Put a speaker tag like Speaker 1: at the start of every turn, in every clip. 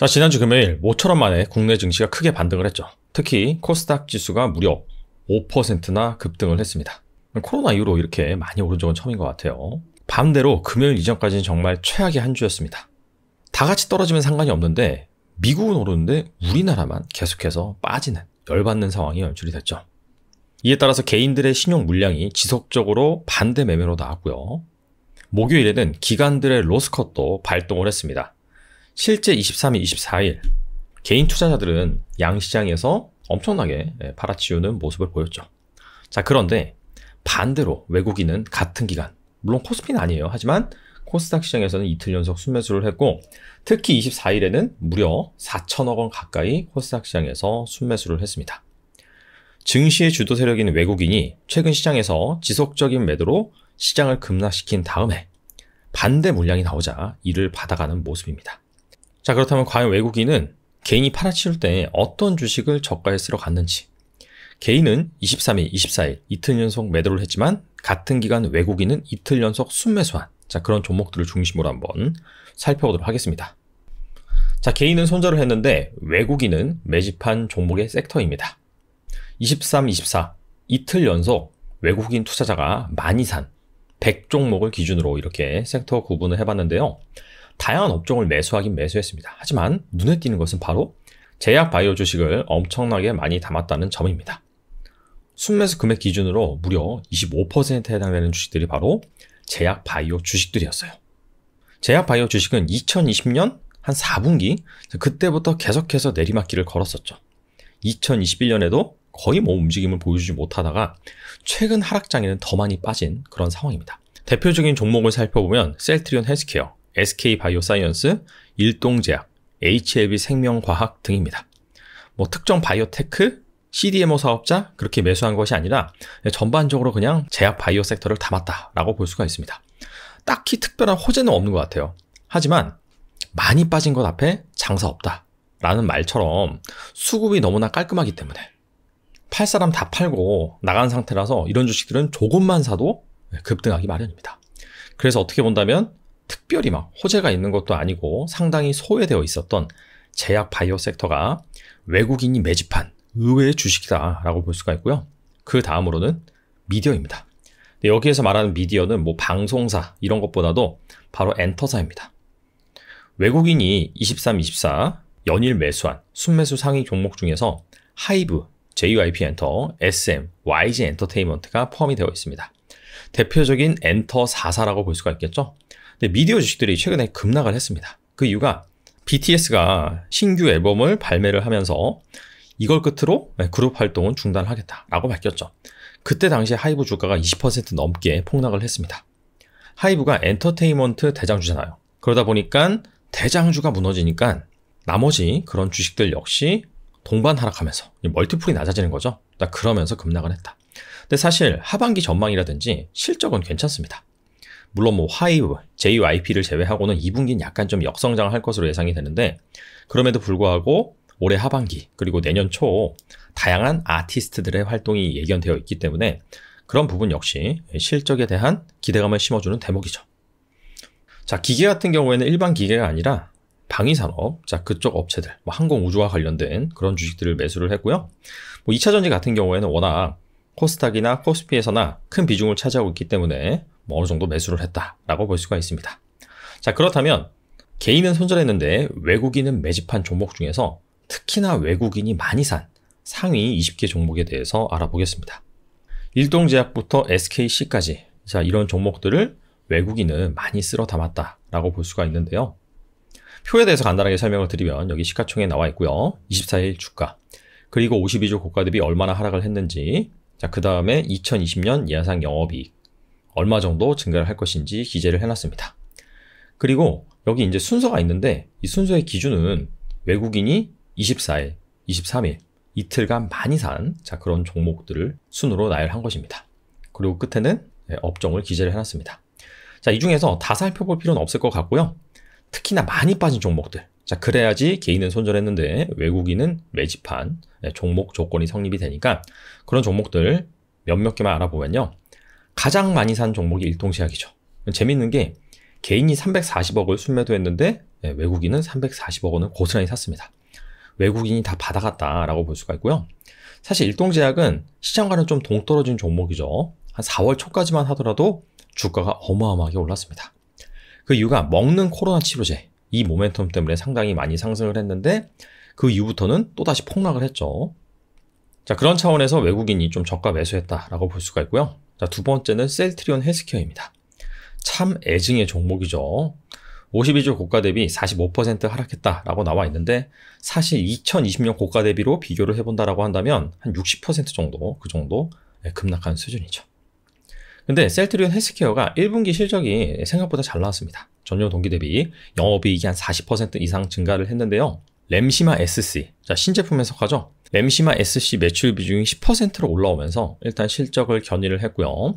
Speaker 1: 자, 지난주 금요일 5천원 만에 국내 증시가 크게 반등을 했죠. 특히 코스닥 지수가 무려 5%나 급등을 했습니다. 코로나 이후로 이렇게 많이 오른 적은 처음인 것 같아요. 반대로 금요일 이전까지는 정말 최악의 한 주였습니다. 다 같이 떨어지면 상관이 없는데 미국은 오르는데 우리나라만 계속해서 빠지는 열받는 상황이 연출이 됐죠. 이에 따라서 개인들의 신용 물량이 지속적으로 반대 매매로 나왔고요. 목요일에는 기관들의 로스컷도 발동을 했습니다. 실제 23일, 24일 개인 투자자들은 양시장에서 엄청나게 예, 팔아치우는 모습을 보였죠. 자, 그런데 반대로 외국인은 같은 기간, 물론 코스피는 아니에요. 하지만 코스닥 시장에서는 이틀 연속 순매수를 했고 특히 24일에는 무려 4천억 원 가까이 코스닥 시장에서 순매수를 했습니다. 증시의 주도 세력인 외국인이 최근 시장에서 지속적인 매도로 시장을 급락시킨 다음에 반대 물량이 나오자 이를 받아가는 모습입니다. 자, 그렇다면 과연 외국인은 개인이 팔아치울 때 어떤 주식을 저가에 쓰러 갔는지. 개인은 23일, 24일 이틀 연속 매도를 했지만 같은 기간 외국인은 이틀 연속 순매수한 자 그런 종목들을 중심으로 한번 살펴보도록 하겠습니다. 자 개인은 손절을 했는데 외국인은 매집한 종목의 섹터입니다. 23, 24 이틀 연속 외국인 투자자가 많이 산 100종목을 기준으로 이렇게 섹터 구분을 해봤는데요. 다양한 업종을 매수하긴 매수했습니다. 하지만 눈에 띄는 것은 바로 제약 바이오 주식을 엄청나게 많이 담았다는 점입니다. 순매수 금액 기준으로 무려 25%에 해당되는 주식들이 바로 제약 바이오 주식들이었어요. 제약 바이오 주식은 2020년 한 4분기 그때부터 계속해서 내리막길을 걸었었죠. 2021년에도 거의 뭐 움직임을 보여주지 못하다가 최근 하락장에는 더 많이 빠진 그런 상황입니다. 대표적인 종목을 살펴보면 셀트리온 헬스케어, SK바이오사이언스, 일동제약, HLB 생명과학 등입니다. 뭐 특정 바이오테크, CDMO 사업자 그렇게 매수한 것이 아니라 전반적으로 그냥 제약 바이오 섹터를 담았다라고 볼 수가 있습니다. 딱히 특별한 호재는 없는 것 같아요. 하지만 많이 빠진 것 앞에 장사 없다 라는 말처럼 수급이 너무나 깔끔하기 때문에 팔 사람 다 팔고 나간 상태라서 이런 주식들은 조금만 사도 급등하기 마련입니다. 그래서 어떻게 본다면 특별히 막 호재가 있는 것도 아니고 상당히 소외되어 있었던 제약 바이오 섹터가 외국인이 매집한 의외의 주식이다라고 볼 수가 있고요. 그 다음으로는 미디어입니다. 여기에서 말하는 미디어는 뭐 방송사 이런 것보다도 바로 엔터사입니다. 외국인이 23, 24 연일 매수한 순매수 상위 종목 중에서 하이브, JYP 엔터, SM, YG 엔터테인먼트가 포함이 되어 있습니다. 대표적인 엔터사사라고 볼 수가 있겠죠. 근데 네, 미디어 주식들이 최근에 급락을 했습니다. 그 이유가 BTS가 신규 앨범을 발매를 하면서 이걸 끝으로 네, 그룹 활동은 중단하겠다라고 밝혔죠. 그때 당시 에 하이브 주가가 20% 넘게 폭락을 했습니다. 하이브가 엔터테인먼트 대장주잖아요. 그러다 보니까 대장주가 무너지니까 나머지 그런 주식들 역시 동반 하락하면서 멀티플이 낮아지는 거죠. 그러면서 급락을 했다. 근데 사실 하반기 전망이라든지 실적은 괜찮습니다. 물론 뭐 화이브, JYP를 제외하고는 2분기는 약간 좀 역성장을 할 것으로 예상이 되는데 그럼에도 불구하고 올해 하반기 그리고 내년 초 다양한 아티스트들의 활동이 예견되어 있기 때문에 그런 부분 역시 실적에 대한 기대감을 심어주는 대목이죠. 자, 기계 같은 경우에는 일반 기계가 아니라 방위산업, 자, 그쪽 업체들, 뭐 항공 우주와 관련된 그런 주식들을 매수를 했고요. 뭐 2차전지 같은 경우에는 워낙 코스닥이나 코스피에서나 큰 비중을 차지하고 있기 때문에 뭐 어느 정도 매수를 했다라고 볼 수가 있습니다. 자, 그렇다면 개인은 손절했는데 외국인은 매집한 종목 중에서 특히나 외국인이 많이 산 상위 20개 종목에 대해서 알아보겠습니다. 일동제약부터 SKC까지 자 이런 종목들을 외국인은 많이 쓸어 담았다라고 볼 수가 있는데요. 표에 대해서 간단하게 설명을 드리면 여기 시가총액 나와 있고요. 24일 주가 그리고 52주 고가 대비 얼마나 하락을 했는지 자 그 다음에 2020년 예상 영업이익 얼마 정도 증가를 할 것인지 기재를 해놨습니다. 그리고 여기 이제 순서가 있는데 이 순서의 기준은 외국인이 24일, 23일, 이틀간 많이 산 자, 그런 종목들을 순으로 나열한 것입니다. 그리고 끝에는 예, 업종을 기재를 해놨습니다. 자, 이 중에서 다 살펴볼 필요는 없을 것 같고요. 특히나 많이 빠진 종목들. 자, 그래야지 개인은 손절했는데 외국인은 매집한 예, 종목 조건이 성립이 되니까 그런 종목들 몇몇 개만 알아보면요. 가장 많이 산 종목이 일동제약이죠. 재밌는 게 개인이 340억을 순매도했는데 예, 외국인은 340억 원을 고스란히 샀습니다. 외국인이 다 받아갔다라고 볼 수가 있고요. 사실 일동제약은 시장과는 좀 동떨어진 종목이죠. 한 4월 초까지만 하더라도 주가가 어마어마하게 올랐습니다. 그 이유가 먹는 코로나 치료제 이 모멘텀 때문에 상당히 많이 상승을 했는데 그 이후부터는 또다시 폭락을 했죠. 자 그런 차원에서 외국인이 좀 저가 매수했다라고 볼 수가 있고요. 자, 두 번째는 셀트리온 헬스케어입니다. 참 애증의 종목이죠. 52주 고가 대비 45% 하락했다라고 나와 있는데 사실 2020년 고가 대비로 비교를 해본다라고 한다면 한 60% 정도 그 정도 예, 급락한 수준이죠. 근데 셀트리온 헬스케어가 1분기 실적이 생각보다 잘 나왔습니다. 전년 동기 대비 영업이익이 한 40% 이상 증가를 했는데요. 램시마 SC, 자 신제품 에석하죠 램시마 SC 매출 비중이 10%로 올라오면서 일단 실적을 견인을 했고요.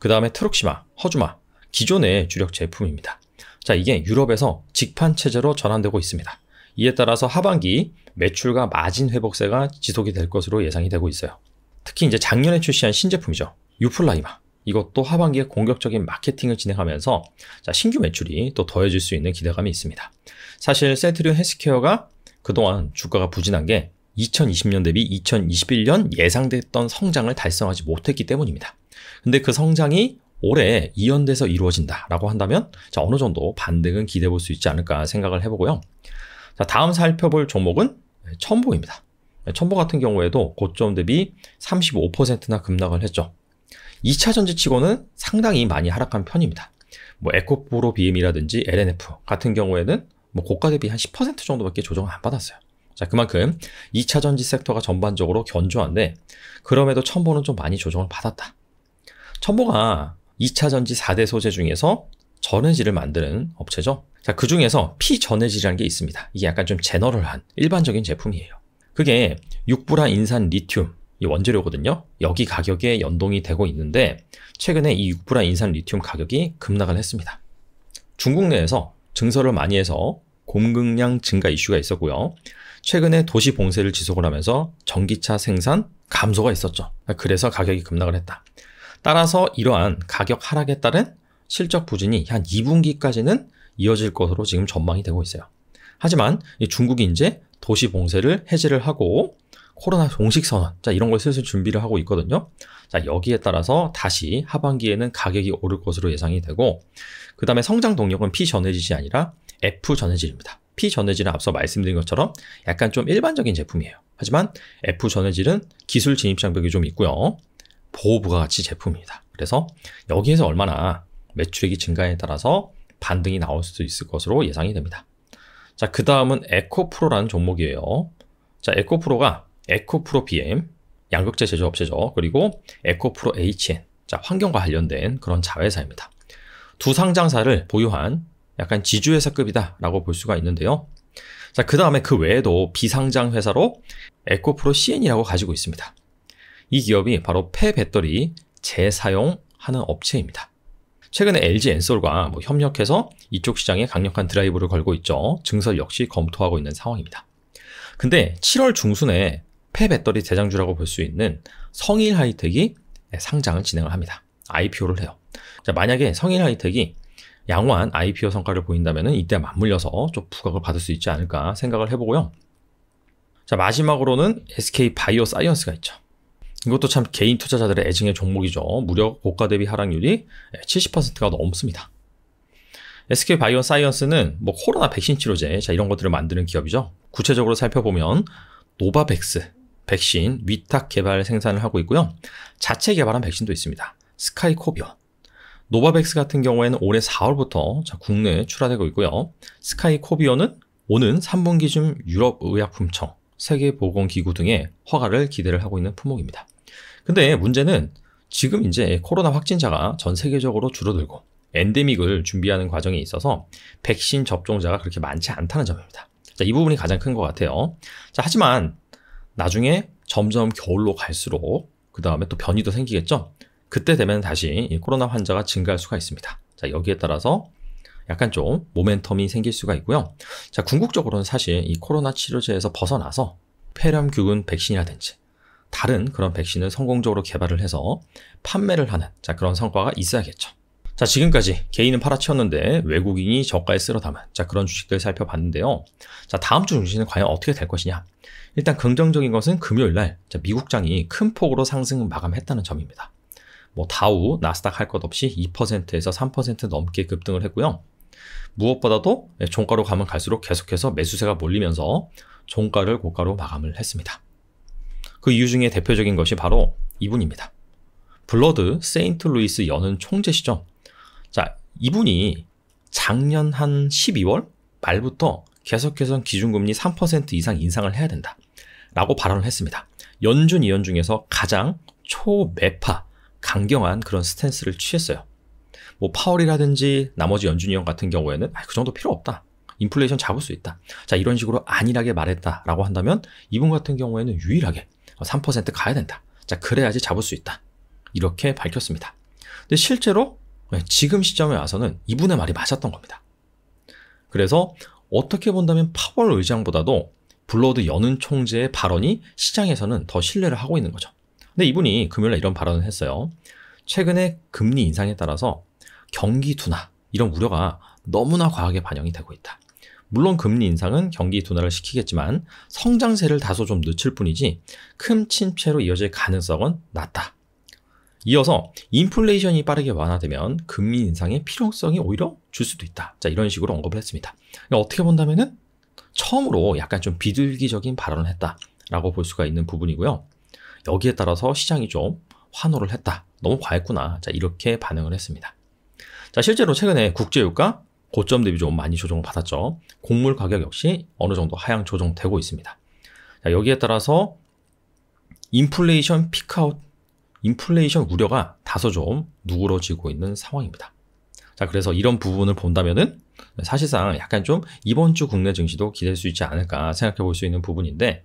Speaker 1: 그 다음에 트룩시마, 허주마, 기존의 주력 제품입니다. 자, 이게 유럽에서 직판 체제로 전환되고 있습니다. 이에 따라서 하반기 매출과 마진 회복세가 지속이 될 것으로 예상이 되고 있어요. 특히 이제 작년에 출시한 신제품이죠. 유플라이마. 이것도 하반기에 공격적인 마케팅을 진행하면서 자, 신규 매출이 또 더해질 수 있는 기대감이 있습니다. 사실 세트리온 헬스케어가 그동안 주가가 부진한 게 2020년 대비 2021년 예상됐던 성장을 달성하지 못했기 때문입니다. 근데 그 성장이 올해 이연돼서 이루어진다라고 한다면 자, 어느 정도 반등은 기대해 볼 수 있지 않을까 생각을 해보고요. 자, 다음 살펴볼 종목은 첨보입니다. 첨보 같은 경우에도 고점 대비 35%나 급락을 했죠. 2차 전지치고는 상당히 많이 하락한 편입니다. 뭐 에코프로 BM이라든지 LNF 같은 경우에는 뭐 고가 대비 한 10% 정도밖에 조정을 안 받았어요. 자, 그만큼 2차 전지 섹터가 전반적으로 견조한데 그럼에도 첨보는 좀 많이 조정을 받았다. 첨보가 2차 전지 4대 소재 중에서 전해질을 만드는 업체죠. 자, 그 중에서 피전해질이라는 게 있습니다. 이게 약간 좀 제너럴한 일반적인 제품이에요. 그게 육불화 인산 리튬 이 원재료거든요. 여기 가격에 연동이 되고 있는데 최근에 이 육불화 인산 리튬 가격이 급락을 했습니다. 중국 내에서 증설을 많이 해서 공급량 증가 이슈가 있었고요. 최근에 도시 봉쇄를 지속을 하면서 전기차 생산 감소가 있었죠. 그래서 가격이 급락을 했다. 따라서 이러한 가격 하락에 따른 실적 부진이 한 2분기까지는 이어질 것으로 지금 전망이 되고 있어요. 하지만 중국이 이제 도시 봉쇄를 해제를 하고 코로나 종식 선언 자 이런 걸 슬슬 준비를 하고 있거든요. 자 여기에 따라서 다시 하반기에는 가격이 오를 것으로 예상이 되고 그 다음에 성장 동력은 피전해지지 아니라 F 전해질입니다. P 전해질은 앞서 말씀드린 것처럼 약간 좀 일반적인 제품이에요. 하지만 F 전해질은 기술 진입 장벽이 좀 있고요. 보호 부가가치 제품입니다. 그래서 여기에서 얼마나 매출액이 증가에 따라서 반등이 나올 수도 있을 것으로 예상이 됩니다. 자, 그 다음은 에코프로라는 종목이에요. 자, 에코프로가 에코프로 BM, 양극재 제조업체죠. 그리고 에코프로 HN, 자, 환경과 관련된 그런 자회사입니다. 두 상장사를 보유한 약간 지주회사급이다라고 볼 수가 있는데요. 자, 그 다음에 그 외에도 비상장 회사로 에코프로 CN이라고 가지고 있습니다. 이 기업이 바로 폐배터리 재사용하는 업체입니다. 최근에 LG 엔솔과 뭐 협력해서 이쪽 시장에 강력한 드라이브를 걸고 있죠. 증설 역시 검토하고 있는 상황입니다. 근데 7월 중순에 폐배터리 대장주라고 볼 수 있는 성일 하이텍이 상장을 진행을 합니다. IPO를 해요. 자, 만약에 성일 하이텍이 양호한 IPO 성과를 보인다면 이때 맞물려서 좀 부각을 받을 수 있지 않을까 생각을 해보고요. 자 마지막으로는 SK 바이오 사이언스가 있죠. 이것도 참 개인 투자자들의 애증의 종목이죠. 무려 고가 대비 하락률이 70%가 넘습니다. SK 바이오 사이언스는 뭐 코로나 백신 치료제 자 이런 것들을 만드는 기업이죠. 구체적으로 살펴보면 노바백스 백신 위탁 개발 생산을 하고 있고요. 자체 개발한 백신도 있습니다. 스카이코비온 노바백스 같은 경우에는 올해 4월부터 국내에 출하되고 있고요. 스카이 코비어는 오는 3분기쯤 유럽의약품청, 세계보건기구 등의 허가를 기대를 하고 있는 품목입니다. 근데 문제는 지금 이제 코로나 확진자가 전 세계적으로 줄어들고 엔데믹을 준비하는 과정에 있어서 백신 접종자가 그렇게 많지 않다는 점입니다. 자, 이 부분이 가장 큰 것 같아요. 자, 하지만 나중에 점점 겨울로 갈수록 그 다음에 또 변이도 생기겠죠? 그때 되면 다시 코로나 환자가 증가할 수가 있습니다. 자, 여기에 따라서 약간 좀 모멘텀이 생길 수가 있고요. 자, 궁극적으로는 사실 이 코로나 치료제에서 벗어나서 폐렴균 백신이라든지 다른 그런 백신을 성공적으로 개발을 해서 판매를 하는 자, 그런 성과가 있어야겠죠. 자, 지금까지 개인은 팔아치웠는데 외국인이 저가에 쓸어 담은 자, 그런 주식들 살펴봤는데요. 자, 다음 주중시는 과연 어떻게 될 것이냐. 일단 긍정적인 것은 금요일 날 자, 미국장이 큰 폭으로 상승 마감했다는 점입니다. 뭐 다우, 나스닥 할 것 없이 2%에서 3% 넘게 급등을 했고요. 무엇보다도 예, 종가로 가면 갈수록 계속해서 매수세가 몰리면서 종가를 고가로 마감을 했습니다. 그 이유 중에 대표적인 것이 바로 이분입니다. 블러드 세인트 루이스 여는 총재 시죠. 자, 이분이 작년 한 12월 말부터 계속해서 기준금리 3% 이상 인상을 해야 된다. 라고 발언을 했습니다. 연준 이원 중에서 가장 초매파 강경한 그런 스탠스를 취했어요. 뭐 파월이라든지 나머지 연준이 형 같은 경우에는 아, 그 정도 필요 없다. 인플레이션 잡을 수 있다. 자 이런 식으로 안일하게 말했다라고 한다면 이분 같은 경우에는 유일하게 3% 가야 된다. 자 그래야지 잡을 수 있다. 이렇게 밝혔습니다. 근데 실제로 네, 지금 시점에 와서는 이분의 말이 맞았던 겁니다. 그래서 어떻게 본다면 파월 의장보다도 블러드 연은 총재의 발언이 시장에서는 더 신뢰를 하고 있는 거죠. 근데 이분이 금요일에 이런 발언을 했어요. 최근에 금리 인상에 따라서 경기 둔화 이런 우려가 너무나 과하게 반영이 되고 있다. 물론 금리 인상은 경기 둔화를 시키겠지만 성장세를 다소 좀 늦출 뿐이지 큰 침체로 이어질 가능성은 낮다. 이어서 인플레이션이 빠르게 완화되면 금리 인상의 필요성이 오히려 줄 수도 있다. 자 이런 식으로 언급을 했습니다. 그러니까 어떻게 본다면은 처음으로 약간 좀 비둘기적인 발언을 했다라고 볼 수가 있는 부분이고요. 여기에 따라서 시장이 좀 환호를 했다. 너무 과했구나. 자, 이렇게 반응을 했습니다. 자, 실제로 최근에 국제유가 고점 대비 좀 많이 조정을 받았죠. 곡물 가격 역시 어느 정도 하향 조정되고 있습니다. 자, 여기에 따라서 인플레이션 피크아웃, 인플레이션 우려가 다소 좀 누그러지고 있는 상황입니다. 자, 그래서 이런 부분을 본다면은 사실상 약간 좀 이번 주 국내 증시도 기댈 수 있지 않을까 생각해 볼 수 있는 부분인데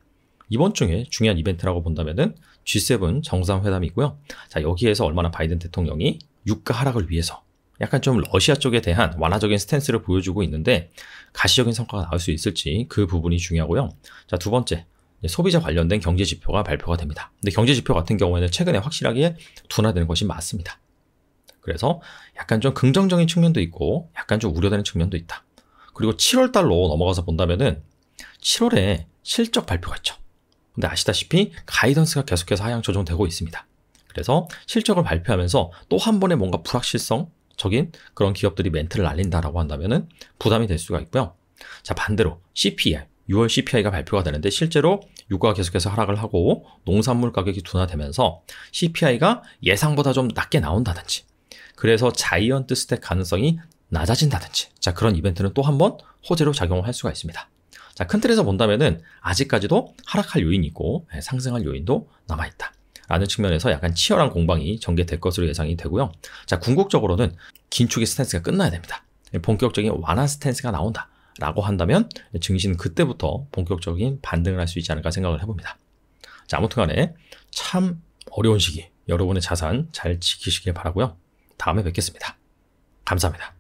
Speaker 1: 이번 중에 중요한 이벤트라고 본다면은 G7 정상회담이고요. 자, 여기에서 얼마나 바이든 대통령이 유가 하락을 위해서 약간 좀 러시아 쪽에 대한 완화적인 스탠스를 보여주고 있는데 가시적인 성과가 나올 수 있을지 그 부분이 중요하고요. 자, 두 번째. 소비자 관련된 경제 지표가 발표가 됩니다. 근데 경제 지표 같은 경우에는 최근에 확실하게 둔화되는 것이 맞습니다. 그래서 약간 좀 긍정적인 측면도 있고 약간 좀 우려되는 측면도 있다. 그리고 7월 달로 넘어가서 본다면은 7월에 실적 발표가 있죠. 근데 아시다시피 가이던스가 계속해서 하향 조정되고 있습니다. 그래서 실적을 발표하면서 또 한 번에 뭔가 불확실성적인 그런 기업들이 멘트를 날린다라고 한다면 부담이 될 수가 있고요. 자 반대로 CPI 6월 CPI가 발표가 되는데 실제로 유가가 계속해서 하락을 하고 농산물 가격이 둔화되면서 CPI가 예상보다 좀 낮게 나온다든지 그래서 자이언트 스택 가능성이 낮아진다든지 자 그런 이벤트는 또 한 번 호재로 작용을 할 수가 있습니다. 자, 큰 틀에서 본다면은 아직까지도 하락할 요인이 있고 예, 상승할 요인도 남아 있다. 라는 측면에서 약간 치열한 공방이 전개될 것으로 예상이 되고요. 자, 궁극적으로는 긴축의 스탠스가 끝나야 됩니다. 예, 본격적인 완화 스탠스가 나온다. 라고 한다면 증시는 그때부터 본격적인 반등을 할 수 있지 않을까 생각을 해봅니다. 자, 아무튼 간에 참 어려운 시기 여러분의 자산 잘 지키시길 바라고요. 다음에 뵙겠습니다. 감사합니다.